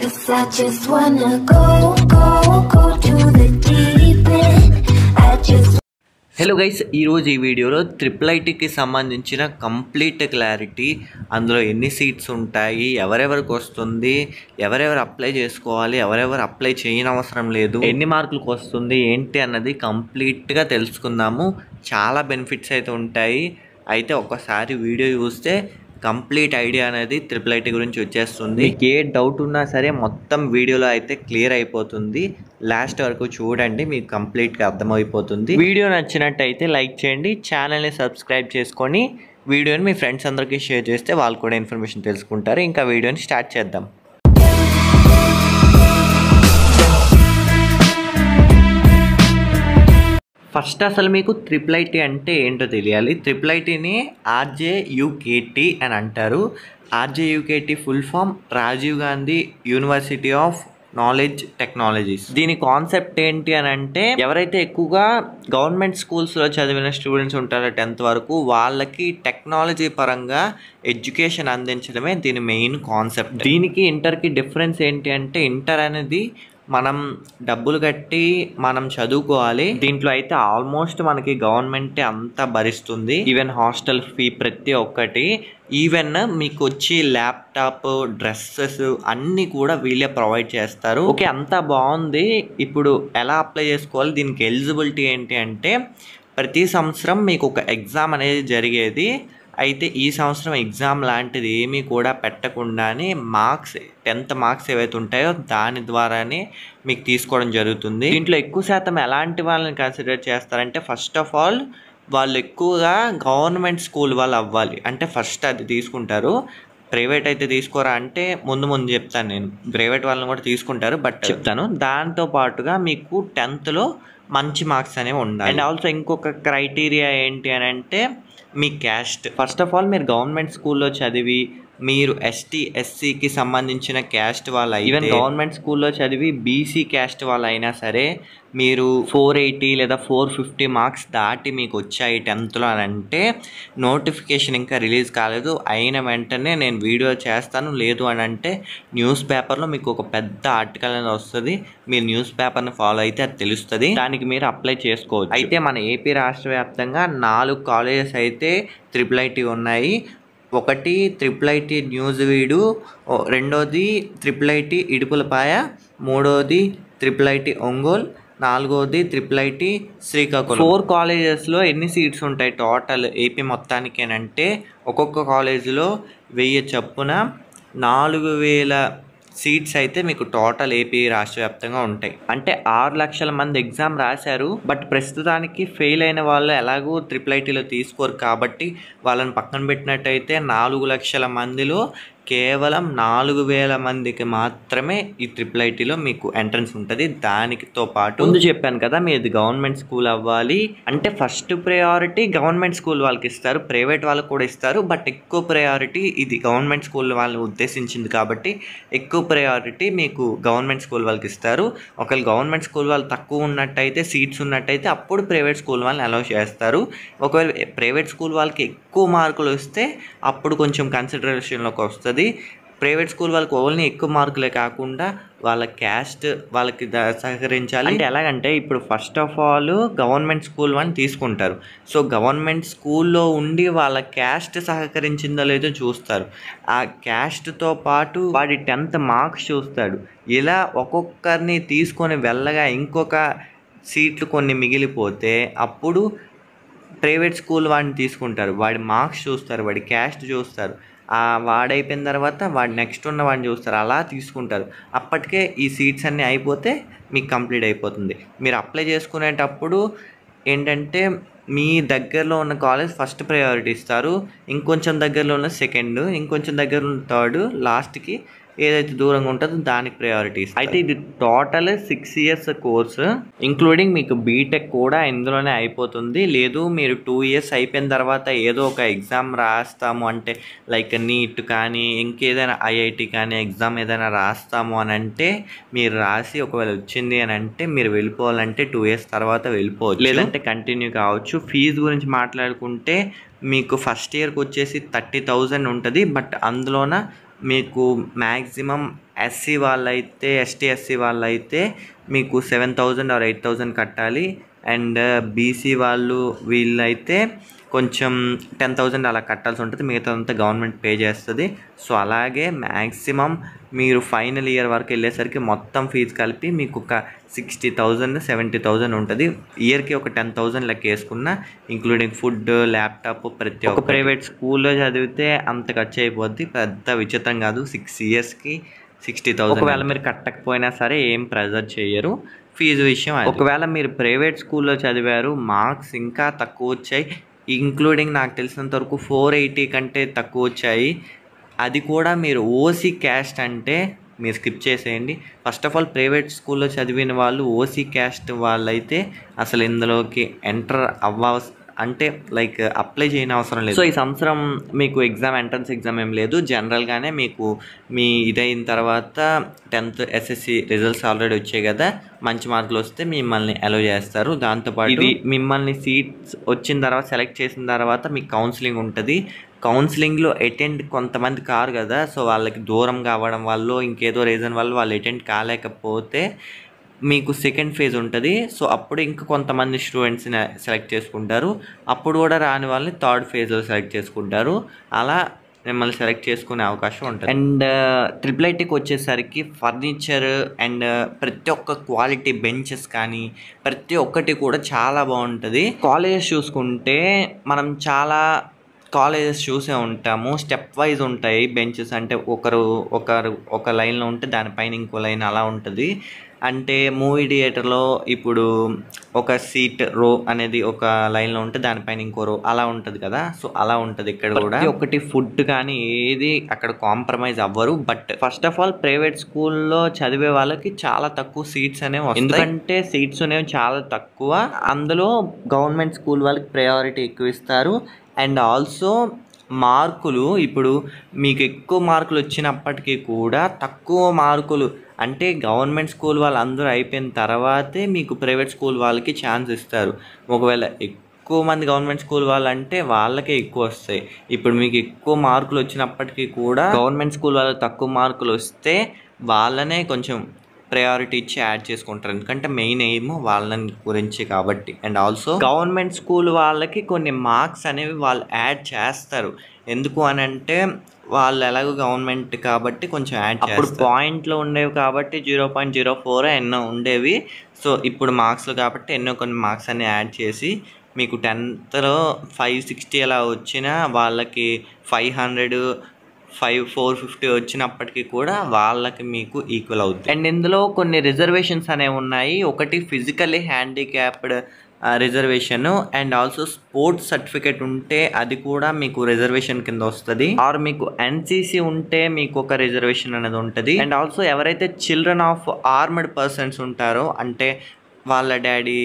Cause I just wanna go, go, go to the deep end I just hello guys ఈరోజు ఈ వీడియోలో triple ఐటీకి సంబంధించిన complete clarity అందులో ఎన్ని సీట్స్ ఉంటాయి ఎవరెవరికి వస్తుంది ఎవరెవరు అప్లై చేసుకోవాలి ఎవరెవరు అప్లై చేయనవసరం లేదు ఎన్ని మార్కులకు వస్తుంది ఏంటి అన్నది కంప్లీట్గా తెలుసుకుందాము చాలా బెనిఫిట్స్ అయితే ఉంటాయి అయితే ఒక్కసారి వీడియో చూస్తే కంప్లీట్ ఐడియా అనేది ట్రిపుల్ ఐటీ గురించి వచ్చేస్తుంది ఏ డౌట్ ఉన్నా సరే మొత్తం వీడియోలో అయితే క్లియర్ అయిపోతుంది లాస్ట్ వరకు చూడండి మీకు కంప్లీట్గా అర్థమైపోతుంది వీడియో నచ్చినట్టయితే లైక్ చేయండి ఛానల్ని సబ్స్క్రైబ్ చేసుకొని వీడియోని మీ ఫ్రెండ్స్ అందరికీ షేర్ చేస్తే వాళ్ళు కూడా ఇన్ఫర్మేషన్ తెలుసుకుంటారు ఇంకా వీడియోని స్టార్ట్ చేద్దాం ఫస్ట్ అసలు మీకు ట్రిపుల్ ఐటీ అంటే ఏంటో తెలియాలి ట్రిపుల్ ఐటీని ఆర్జేయుకేటీ అని అంటారు RGUKT full form Rajiv Gandhi university of knowledge technologies దీని కాన్సెప్ట్ ఏంటి అని అంటే ఎవరైతే ఎక్కువగా గవర్నమెంట్ స్కూల్స్లో చదివిన స్టూడెంట్స్ ఉంటారో టెన్త్ వరకు వాళ్ళకి టెక్నాలజీ పరంగా ఎడ్యుకేషన్ అందించడమే దీని మెయిన్ కాన్సెప్ట్ దీనికి ఇంటర్కి డిఫరెన్స్ ఏంటి అంటే ఇంటర్ అనేది మనం డబ్బులు కట్టి మనం చదువుకోవాలి దీంట్లో అయితే ఆల్మోస్ట్ మనకి గవర్నమెంట్ అంతా భరిస్తుంది ఈవెన్ హాస్టల్ ఫీ ప్రతి ఒక్కటి ఈవెన్ మీకు వచ్చి ల్యాప్టాప్ డ్రెస్సెస్ అన్నీ కూడా వీళ్ళే ప్రొవైడ్ చేస్తారు ఓకే అంతా బాగుంది ఇప్పుడు ఎలా అప్లై చేసుకోవాలి దీనికి ఎలిజిబిలిటీ ఏంటి అంటే ప్రతి సంవత్సరం మీకు ఒక ఎగ్జామ్ అనేది జరిగేది అయితే ఈ సంవత్సరం ఎగ్జామ్ లాంటిది ఏమీ కూడా పెట్టకుండానే మార్క్స్ టెన్త్ మార్క్స్ ఏవైతే ఉంటాయో దాని ద్వారానే మీకు తీసుకోవడం జరుగుతుంది దీంట్లో ఎక్కువ శాతం ఎలాంటి వాళ్ళని కన్సిడర్ చేస్తారంటే ఫస్ట్ ఆఫ్ ఆల్ వాళ్ళు ఎక్కువగా గవర్నమెంట్ స్కూల్ వాళ్ళు అవ్వాలి అంటే ఫస్ట్ అది తీసుకుంటారు ప్రైవేట్ అయితే తీసుకోరా అంటే ముందు ముందు చెప్తాను నేను ప్రైవేట్ వాళ్ళని కూడా తీసుకుంటారు బట్ చెప్తాను దాంతో పాటుగా మీకు టెన్త్లో మంచి మార్క్స్ అనేవి ఉండాలి అండ్ ఆల్సో ఇంకొక క్రైటీరియా ఏంటి అని అంటే మీ క్యాస్ట్ ఫస్ట్ ఆఫ్ ఆల్ మీరు గవర్నమెంట్ స్కూల్లో చదివి మీరు ఎస్టీ ఎస్సీకి సంబంధించిన క్యాస్ట్ వాళ్ళ ఈవెన్ గవర్నమెంట్ స్కూల్లో చదివి బీసీ క్యాస్ట్ వాళ్ళైనా సరే మీరు ఫోర్ ఎయిటీ లేదా ఫోర్ ఫిఫ్టీ మార్క్స్ దాటి మీకు వచ్చాయి టెన్త్లో అని అంటే నోటిఫికేషన్ ఇంకా రిలీజ్ కాలేదు అయిన వెంటనే నేను వీడియో చేస్తాను లేదు అని అంటే న్యూస్ పేపర్లో మీకు ఒక పెద్ద ఆర్టికల్ అనేది వస్తుంది మీరు న్యూస్ పేపర్ని ఫాలో అయితే అది తెలుస్తుంది దానికి మీరు అప్లై చేసుకోవచ్చు అయితే మన ఏపీ రాష్ట్ర వ్యాప్తంగా నాలుగు కాలేజెస్ అయితే త్రిపుల్ ఐటీ ఉన్నాయి ఒకటి త్రిపుల్ ఐటీ న్యూస్ వీడు రెండోది త్రిపుల్ ఐటీ ఇడుపులపాయ మూడోది త్రిపుల్ ఐటీ ఒంగోల్ నాలుగోది ట్రిపుల్ ఐటి శ్రీకాకుళం ఫోర్ కాలేజెస్లో ఎన్ని సీట్స్ ఉంటాయి టోటల్ ఏపీ మొత్తానికేనంటే ఒక్కొక్క కాలేజీలో వెయ్యి చప్పున నాలుగు వేల సీట్స్ అయితే మీకు టోటల్ ఏపీ రాష్ట్ర వ్యాప్తంగా ఉంటాయి అంటే ఆరు లక్షల మంది ఎగ్జామ్ రాశారు బట్ ప్రస్తుతానికి ఫెయిల్ అయిన వాళ్ళు ఎలాగో ట్రిపుల్ ఐటీలో తీసుకోరు కాబట్టి వాళ్ళని పక్కన పెట్టినట్టయితే నాలుగు లక్షల మందిలో కేవలం నాలుగు వేల మందికి మాత్రమే ఈ ట్రిపుల్ ఐటీలో మీకు ఎంట్రన్స్ ఉంటుంది దానితో పాటు ముందు చెప్పాను కదా మీది గవర్నమెంట్ స్కూల్ అవ్వాలి అంటే ఫస్ట్ ప్రయారిటీ గవర్నమెంట్ స్కూల్ వాళ్ళకి ఇస్తారు ప్రైవేట్ వాళ్ళకి కూడా ఇస్తారు బట్ ఎక్కువ ప్రయారిటీ ఇది గవర్నమెంట్ స్కూల్ వాళ్ళు ఉద్దేశించింది కాబట్టి ఎక్కువ ప్రయారిటీ మీకు గవర్నమెంట్ స్కూల్ వాళ్ళకి ఇస్తారు ఒకవేళ గవర్నమెంట్ స్కూల్ వాళ్ళు తక్కువ ఉన్నట్టయితే సీట్స్ ఉన్నట్టయితే అప్పుడు ప్రైవేట్ స్కూల్ వాళ్ళని అలౌ చేస్తారు ఒకవేళ ప్రైవేట్ స్కూల్ వాళ్ళకి ఎక్కువ మార్కులు వస్తే అప్పుడు కొంచెం కన్సిడరేషన్లోకి వస్తుంది అది ప్రైవేట్ స్కూల్ వాళ్ళకి ఓన్లీ ఎక్కువ మార్కులే కాకుండా వాళ్ళ క్యాస్ట్ వాళ్ళకి సహకరించాలి అంటే ఎలాగంటే ఇప్పుడు first of all government school అని తీసుకుంటారు సో గవర్నమెంట్ స్కూల్లో ఉండి వాళ్ళ క్యాస్ట్ సహకరించిందో లేదో చూస్తారు ఆ క్యాస్ట్తో పాటు వాడి టెన్త్ మార్క్స్ చూస్తాడు ఇలా ఒక్కొక్కరిని తీసుకొని వెళ్ళగా ఇంకొక సీట్లు కొన్ని మిగిలిపోతే అప్పుడు ప్రైవేట్ స్కూల్ వాడిని తీసుకుంటారు వాడి మార్క్స్ చూస్తారు వాడి క్యాస్ట్ చూస్తారు ఆ వాడైపోయిన తర్వాత వాడు నెక్స్ట్ ఉన్న వాడిని చూస్తారు అలా తీసుకుంటారు అప్పటికే ఈ సీట్స్ అన్నీ అయిపోతే మీకు కంప్లీట్ అయిపోతుంది మీరు అప్లై చేసుకునేటప్పుడు ఏంటంటే మీ దగ్గరలో ఉన్న కాలేజ్ ఫస్ట్ ప్రయారిటీ ఇస్తారు ఇంకొంచెం దగ్గరలో ఉన్న సెకండ్ ఇంకొంచెం దగ్గర ఉన్న థర్డ్ లాస్ట్కి ఏదైతే దూరంగా ఉంటుందో దానికి ప్రయారిటీస్ అయితే ఇది total six years course including మీకు బీటెక్ కూడా ఇందులోనే అయిపోతుంది లేదు మీరు టూ ఇయర్స్ అయిపోయిన తర్వాత ఏదో ఒక ఎగ్జామ్ రాస్తాము అంటే లైక్ నీట్ కానీ ఇంకేదైనా ఐఐటి కానీ ఎగ్జామ్ ఏదైనా రాస్తాము అని అంటే మీరు రాసి ఒకవేళ వచ్చింది అని అంటే మీరు వెళ్ళిపోవాలంటే టూ ఇయర్స్ తర్వాత వెళ్ళిపోవచ్చు లేదంటే కంటిన్యూ కావచ్చు ఫీజు గురించి మాట్లాడుకుంటే మీకు ఫస్ట్ ఇయర్కి వచ్చేసి థర్టీ థౌజండ్ ఉంటుంది బట్ అందులోన మీకు మ్యాక్సిమం ఎస్సీ వాళ్ళైతే ఎస్టీ ఎస్సీ వాళ్ళైతే మీకు seven thousand or eight thousand కట్టాలి అండ్ బీసీ uh, వాళ్ళు వీళ్ళైతే కొంచెం టెన్ థౌజండ్ అలా కట్టాల్సి ఉంటుంది మిగతా అంతా గవర్నమెంట్ పే చేస్తుంది సో అలాగే మ్యాక్సిమం మీరు ఫైనల్ ఇయర్ వరకు వెళ్ళేసరికి మొత్తం ఫీజు కలిపి మీకు ఒక సిక్స్టీ థౌజండ్ సెవెంటీ థౌజండ్ ఉంటుంది ఇయర్కి ఒక టెన్ థౌజండ్ లెక్క వేసుకున్న ఇంక్లూడింగ్ ఫుడ్ ల్యాప్టాప్ ప్రతి ఒక్క ప్రైవేట్ స్కూల్లో చదివితే అంత ఖర్చు అయిపోద్ది పెద్ద విచిత్రం కాదు సిక్స్ ఇయర్స్కి సిక్స్టీ థౌసండ్ ఒకవేళ మీరు కట్టకపోయినా సరే ఏం ప్రెజర్ చేయరు ఫీజు విషయం ఒకవేళ మీరు ప్రైవేట్ స్కూల్లో చదివారు మార్క్స్ ఇంకా తక్కువ వచ్చాయి ఇంక్లూడింగ్ నాకు తెలిసినంత వరకు ఫోర్ ఎయిటీ కంటే తక్కువ వచ్చాయి అది కూడా మీరు ఓసీ క్యాస్ట్ అంటే మీరు స్కిప్ చేసేయండి ఫస్ట్ ఆఫ్ ఆల్ ప్రైవేట్ స్కూల్లో చదివిన వాళ్ళు ఓసీ క్యాస్ట్ వాళ్ళైతే అసలు ఇందులోకి ఎంటర్ అవ్వ అంటే లైక్ అప్లై చేయని అవసరం లేదు సో ఈ సంవత్సరం మీకు ఎగ్జామ్ ఎంట్రన్స్ ఎగ్జామ్ ఏం లేదు జనరల్గానే మీకు మీ ఇదైన తర్వాత టెన్త్ ఎస్ఎస్సి రిజల్ట్స్ ఆల్రెడీ వచ్చాయి కదా మంచి మార్కులు వస్తే మిమ్మల్ని అలో చేస్తారు దాంతోపాటు ఇది మిమ్మల్ని సీట్స్ వచ్చిన తర్వాత సెలెక్ట్ చేసిన తర్వాత మీకు కౌన్సిలింగ్ ఉంటుంది కౌన్సిలింగ్లో అటెండ్ కొంతమంది కారు కదా సో వాళ్ళకి దూరం కావడం వల్ల ఇంకేదో రీజన్ వల్ల వాళ్ళు అటెండ్ కాలేకపోతే మీకు సెకండ్ ఫేజ్ ఉంటుంది సో అప్పుడు ఇంకా కొంతమంది స్టూడెంట్స్ని సెలెక్ట్ చేసుకుంటారు అప్పుడు కూడా రాని వాళ్ళని థర్డ్ ఫేజ్లో సెలెక్ట్ చేసుకుంటారు అలా మిమ్మల్ని సెలెక్ట్ చేసుకునే అవకాశం ఉంటుంది అండ్ ట్రిపుల్ ఐటీకి వచ్చేసరికి ఫర్నిచర్ అండ్ uh, ప్రతి ఒక్క క్వాలిటీ బెంచెస్ కానీ ప్రతి ఒక్కటి కూడా చాలా బాగుంటుంది కాలేజెస్ చూసుకుంటే మనం చాలా కాలేజెస్ చూసే ఉంటాము స్టెప్ వైజ్ ఉంటాయి బెంచెస్ అంటే ఒకరు ఒకరు ఒక లైన్లో ఉంటే దానిపైన ఇంకో లైన్ అలా ఉంటుంది అంటే మూవీ థియేటర్లో ఇప్పుడు ఒక సీట్ రో అనేది ఒక లైన్లో ఉంటే దానిపైన ఇంకో రో అలా ఉంటుంది కదా సో అలా ఉంటుంది ఇక్కడ కూడా ఒకటి ఫుడ్ కానీ ఏది అక్కడ కాంప్రమైజ్ అవ్వరు but first of all private స్కూల్లో చదివే వాళ్ళకి చాలా తక్కువ సీట్స్ అనేవి వస్తాయి ఎందుకంటే సీట్స్ అనేవి చాలా తక్కువ అందులో గవర్నమెంట్ స్కూల్ వాళ్ళకి ప్రయారిటీ ఎక్కువ ఇస్తారు అండ్ ఆల్సో మార్కులు ఇప్పుడు మీకు ఎక్కువ మార్కులు వచ్చినప్పటికీ కూడా తక్కువ మార్కులు అంటే గవర్నమెంట్ స్కూల్ అందరూ అయిపోయిన తర్వాతే మీకు ప్రైవేట్ స్కూల్ వాళ్ళకి ఛాన్స్ ఇస్తారు ఒకవేళ ఎక్కువ మంది గవర్నమెంట్ స్కూల్ వాళ్ళంటే వాళ్ళకే ఎక్కువ వస్తాయి ఇప్పుడు మీకు ఎక్కువ మార్కులు వచ్చినప్పటికీ కూడా గవర్నమెంట్ స్కూల్ వాళ్ళకి తక్కువ మార్కులు వస్తే వాళ్ళనే కొంచెం ప్రయారిటీ ఇచ్చి యాడ్ చేసుకుంటారు ఎందుకంటే మెయిన్ ఎయిమ్ వాళ్ళని గురించి కాబట్టి అండ్ ఆల్సో గవర్నమెంట్ స్కూల్ వాళ్ళకి కొన్ని మార్క్స్ అనేవి వాళ్ళు యాడ్ చేస్తారు ఎందుకు అని అంటే వాళ్ళు ఎలాగో గవర్నమెంట్ కాబట్టి కొంచెం యాడ్ అప్పుడు పాయింట్లో ఉండేవి కాబట్టి జీరో పాయింట్ జీరో ఫోర్ ఎన్నో ఉండేవి సో ఇప్పుడు మార్క్స్లు కాబట్టి ఎన్నో కొన్ని మార్క్స్ అన్ని యాడ్ చేసి మీకు టెన్త్లో ఫైవ్ సిక్స్టీ అలా వచ్చినా వాళ్ళకి five hundred five four fifty వచ్చినప్పటికీ కూడా వాళ్ళకి మీకు ఈక్వల్ అవుతుంది అండ్ ఇందులో కొన్ని రిజర్వేషన్స్ అనేవి ఉన్నాయి ఒకటి physically handicapped reservation and also sports certificate ఉంటే అది కూడా మీకు రిజర్వేషన్ కింద వస్తుంది ఆర్ మీకు ఎన్సీసీ ఉంటే మీకు ఒక రిజర్వేషన్ అనేది ఉంటుంది అండ్ ఆల్సో ఎవరైతే చిల్డ్రన్ ఆఫ్ ఆర్మ్డ్ పర్సన్స్ ఉంటారో అంటే వాళ్ళ డాడీ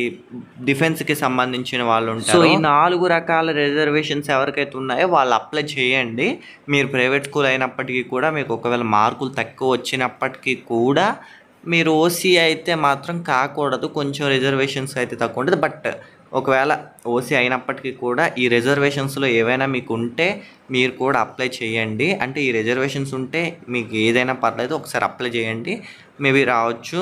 డిఫెన్స్కి సంబంధించిన వాళ్ళు ఉంటారు సో ఈ నాలుగు రకాల రిజర్వేషన్స్ ఎవరికైతే ఉన్నాయో వాళ్ళు అప్లై చేయండి మీరు ప్రైవేట్ స్కూల్ అయినప్పటికీ కూడా మీకు ఒకవేళ మార్కులు తక్కువ వచ్చినప్పటికీ కూడా మీరు ఓసీ అయితే మాత్రం కాకూడదు కొంచెం రిజర్వేషన్స్ అయితే తక్కువ ఉంటుంది బట్ ఒకవేళ ఓసీ అయినప్పటికీ కూడా ఈ రిజర్వేషన్స్లో ఏవైనా మీకు ఉంటే మీరు కూడా అప్లై చేయండి అంటే ఈ రిజర్వేషన్స్ ఉంటే మీకు ఏదైనా పర్లేదు ఒకసారి అప్లై చేయండి మేబీ రావచ్చు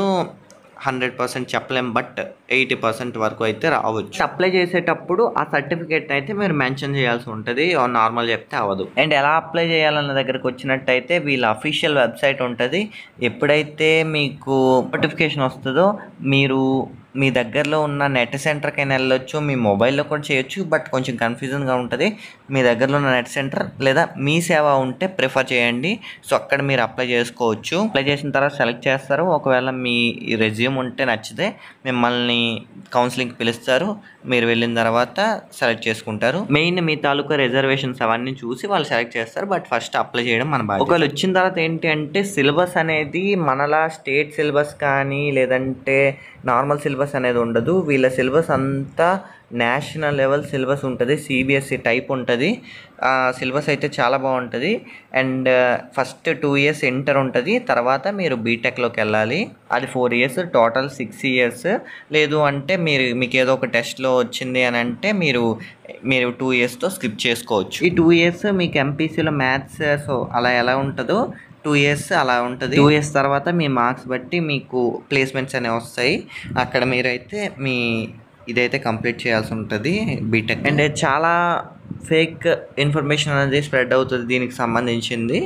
హండ్రెడ్ పర్సెంట్ చెప్పలేం బట్ ఎయిటీ పర్సెంట్ వరకు అయితే రావచ్చు అప్లై చేసేటప్పుడు ఆ సర్టిఫికేట్ అయితే మీరు మెన్షన్ చేయాల్సి ఉంటుంది నార్మల్ చెప్తే అవ్వదు అండ్ ఎలా అప్లై చేయాలన్న దగ్గరకు వచ్చినట్టయితే వీళ్ళ అఫీషియల్ వెబ్సైట్ ఉంటుంది ఎప్పుడైతే మీకు నోటిఫికేషన్ వస్తుందో మీరు మీ దగ్గరలో ఉన్న నెట్ సెంటర్కైనా వెళ్ళొచ్చు మీ మొబైల్లో కూడా చేయొచ్చు బట్ కొంచెం కన్ఫ్యూజన్గా ఉంటుంది మీ దగ్గరలో ఉన్న నెట్ సెంటర్ లేదా మీ సేవ ఉంటే ప్రిఫర్ చేయండి సో అక్కడ మీరు అప్లై చేసుకోవచ్చు అప్లై చేసిన తర్వాత సెలెక్ట్ చేస్తారు ఒకవేళ మీ రెజ్యూమ్ ఉంటే నచ్చితే మిమ్మల్ని కౌన్సిలింగ్కి పిలుస్తారు మీరు వెళ్ళిన తర్వాత సెలెక్ట్ చేసుకుంటారు మెయిన్ మీ తాలూకా రిజర్వేషన్స్ అవన్నీ చూసి వాళ్ళు సెలెక్ట్ చేస్తారు బట్ ఫస్ట్ అప్లై చేయడం మన బాగా ఒకవేళ వచ్చిన తర్వాత ఏంటి అంటే సిలబస్ అనేది మనలా స్టేట్ సిలబస్ కానీ లేదంటే నార్మల్ సిలబస్ అనేది ఉండదు వీళ్ళ సిలబస్ అంతా నేషనల్ లెవెల్ సిలబస్ ఉంటుంది సిబిఎస్సి e టైప్ ఉంటుంది సిలబస్ అయితే చాలా బాగుంటుంది and first two years inter ఉంటుంది తర్వాత మీరు బీటెక్లోకి వెళ్ళాలి అది four years total six years లేదు అంటే మీరు మీకు ఏదో ఒక టెస్ట్లో వచ్చింది అని అంటే మీరు మీరు టూ ఇయర్స్తో స్కిప్ చేసుకోవచ్చు ఈ టూ ఇయర్స్ మీకు ఎంపీసీలో మ్యాథ్స్ సో అలా ఎలా ఉంటుందో టూ ఇయర్స్ అలా ఉంటుంది టూ ఇయర్స్ తర్వాత మీ మార్క్స్ బట్టి మీకు ప్లేస్మెంట్స్ అనేవి వస్తాయి అక్కడ మీరైతే మీ ఇదైతే కంప్లీట్ చేయాల్సి ఉంటుంది బీటెక్ అండ్ చాలా ఫేక్ ఇన్ఫర్మేషన్ అనేది స్ప్రెడ్ అవుతుంది దీనికి సంబంధించింది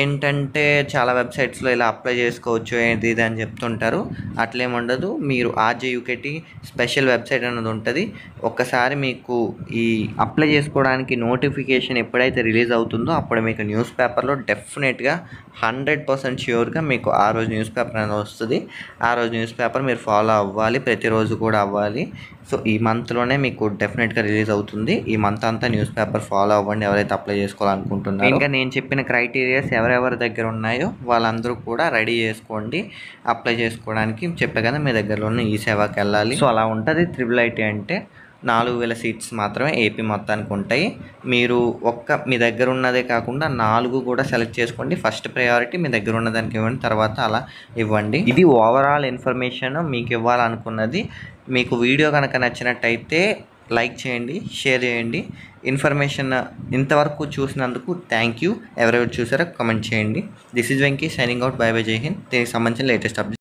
ఏంటంటే చాలా వెబ్సైట్స్లో ఇలా అప్లై చేసుకోవచ్చు ఏది ఇది అని చెప్తుంటారు అట్లేముండదు ఉండదు మీరు యూకేటి స్పెషల్ వెబ్సైట్ అనేది ఉంటుంది ఒక్కసారి మీకు ఈ అప్లై చేసుకోవడానికి నోటిఫికేషన్ ఎప్పుడైతే రిలీజ్ అవుతుందో అప్పుడు మీకు న్యూస్ పేపర్లో డెఫినెట్గా హండ్రెడ్ పర్సెంట్ ష్యూర్గా మీకు ఆ రోజు న్యూస్ పేపర్ అనేది వస్తుంది ఆ రోజు న్యూస్ పేపర్ మీరు ఫాలో అవ్వాలి ప్రతిరోజు కూడా అవ్వాలి సో ఈ మంత్లోనే మీకు డెఫినెట్గా రిలీజ్ అవుతుంది ఈ మంత్ అంతా న్యూస్ పేపర్ ఫాలో అవ్వండి ఎవరైతే అప్లై చేసుకోవాలనుకుంటున్నారు ఇంకా నేను చెప్పిన క్రైటీరియాస్ ఎవరెవరి దగ్గర ఉన్నాయో వాళ్ళందరూ కూడా రెడీ చేసుకోండి అప్లై చేసుకోవడానికి చెప్పే కదా మీ ఉన్న ఈ సేవకి వెళ్ళాలి సో అలా ఉంటుంది త్రిబుల్ ఐటీ అంటే నాలుగు వేల సీట్స్ మాత్రమే ఏపీ మొత్తానికి ఉంటాయి మీరు ఒక్క మీ దగ్గర ఉన్నదే కాకుండా నాలుగు కూడా సెలెక్ట్ చేసుకోండి ఫస్ట్ ప్రయారిటీ మీ దగ్గర ఉన్న దానికి ఇవ్వండి తర్వాత అలా ఇవ్వండి ఇది ఓవరాల్ ఇన్ఫర్మేషన్ మీకు ఇవ్వాలనుకున్నది మీకు వీడియో కనుక నచ్చినట్టయితే లైక్ చేయండి షేర్ చేయండి ఇన్ఫర్మేషన్ ఇంతవరకు చూసినందుకు థ్యాంక్ యూ ఎవరెవరు చూసారో కమెంట్ చేయండి this is Venky shining out bye bye జై హింద్ దీనికి సంబంధించిన లేటెస్ట్ అప్డేట్